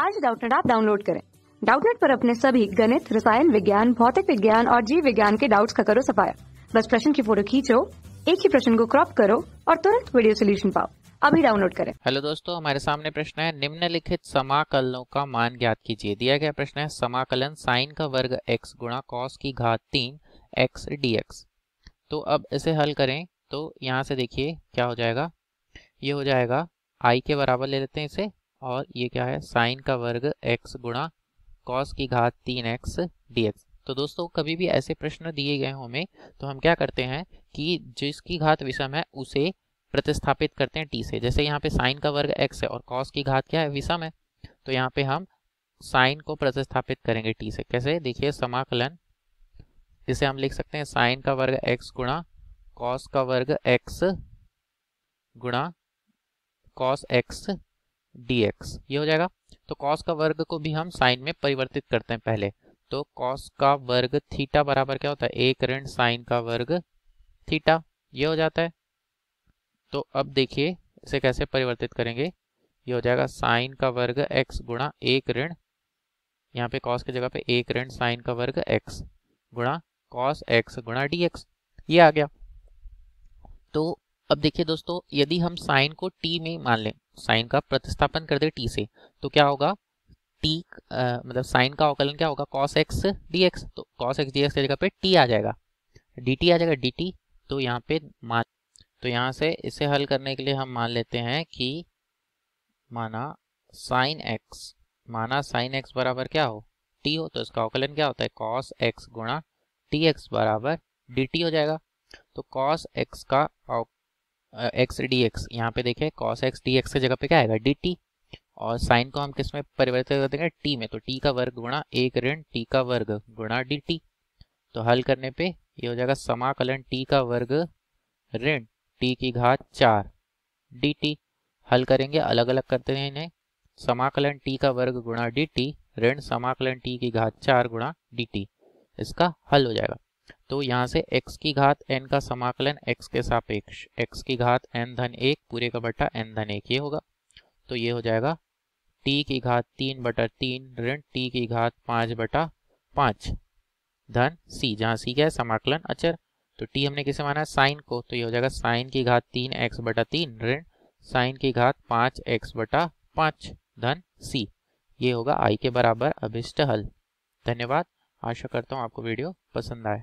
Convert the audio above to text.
आज डाउटनेट आप डाउनलोड करें डाउटनेट पर अपने सभी गणित रसायन विज्ञान भौतिक विज्ञान और जीव विज्ञान के डाउट्स का करो सफाया बस प्रश्न की फोटो खींचो एक ही प्रश्न को क्रॉप करो और तुरंत वीडियो सोल्यूशन पाओ अभी डाउनलोड करें हेलो दोस्तों हमारे सामने प्रश्न है निम्नलिखित समाकलनों का मान ज्ञात कीजिए दिया गया प्रश्न है समाकलन साइन का वर्ग एक्स गुणा कॉस की घात तीन एक्स डी एक्स तो अब इसे हल करें तो यहाँ से देखिए क्या हो जाएगा ये हो जाएगा आई के बराबर ले लेते हैं इसे और ये क्या है साइन का वर्ग एक्स गुणा कॉस की घात तीन एक्स डी एक्स तो दोस्तों कभी भी ऐसे प्रश्न दिए गए हों में तो हम क्या करते हैं कि जिसकी घात विषम है उसे प्रतिस्थापित करते हैं टी से जैसे यहाँ पे साइन का वर्ग एक्स है और कॉस की घात क्या है विषम है तो यहाँ पे हम साइन को प्रतिस्थापित करेंगे टी से कैसे देखिए समाकलन जिसे हम लिख सकते हैं साइन का वर्ग एक्स गुणा कॉस का वर्ग एक्स गुणा कॉस एक्स dx ये हो जाएगा तो कॉस का वर्ग को भी हम साइन में परिवर्तित करते हैं पहले तो कॉस का वर्ग थीटा बराबर क्या होता है एक ऋण साइन का वर्ग थीटा ये हो जाता है तो अब देखिए इसे कैसे परिवर्तित करेंगे ये हो जाएगा साइन का वर्ग x गुणा एक ऋण यहाँ पे कॉस की जगह पे एक ऋण साइन का वर्ग x गुणा कॉस एक्स गुणा dx ये आ गया तो अब देखिए दोस्तों यदि हम साइन को टी में मान लें साइन का प्रतिस्थापन कर दे टी से तो क्या होगा टी मतलब साइन का अवकलन क्या होगा कॉस एक्स डी एक्स तो कॉस एक्स डी एक्स की जगह पे टी आ जाएगा डी टी आ जाएगा डी टी तो यहाँ पे मान तो यहाँ से इसे हल करने के लिए हम मान लेते हैं कि माना साइन एक्स माना साइन एक्स बराबर क्या हो टी हो तो इसका अवकलन क्या होता है कॉस एक्स गुणा टी एक्स बराबर डी टी हो जाएगा तो कॉस एक्स का एक्स डी एक्स यहाँ पे देखें कॉस एक्स डी एक्स की जगह पे क्या आएगा डी टी और साइन को हम किस में परिवर्तित कर देंगे टी में तो टी का वर्ग गुणा एक ऋण टी का वर्ग गुणा डी टी तो हल करने पे ये हो जाएगा समाकलन टी का वर्ग ऋण टी की घात चार डी टी हल करेंगे अलग अलग करते हैं इन्हें समाकलन टी का वर्ग गुणा डी टी ऋण समाकलन टी की घात चार गुणा डी टी इसका हल हो जाएगा तो यहाँ से x की घात n का समाकलन x के सापेक्ष x की घात n धन एक पूरे का बट्टा n धन एक ये होगा तो ये हो जाएगा t की घात तीन बटा तीन ऋण t की घात पाँच बटा पाँच धन c जहाँ c क्या है समाकलन अचर तो t हमने किसे माना है साइन को तो ये हो जाएगा साइन की घात तीन एक्स बटा तीन ऋण साइन की घात पाँच एक्स बटा पाँच धन c ये होगा i के बराबर अभिष्ट हल धन्यवाद आशा करता हूँ आपको वीडियो पसंद आए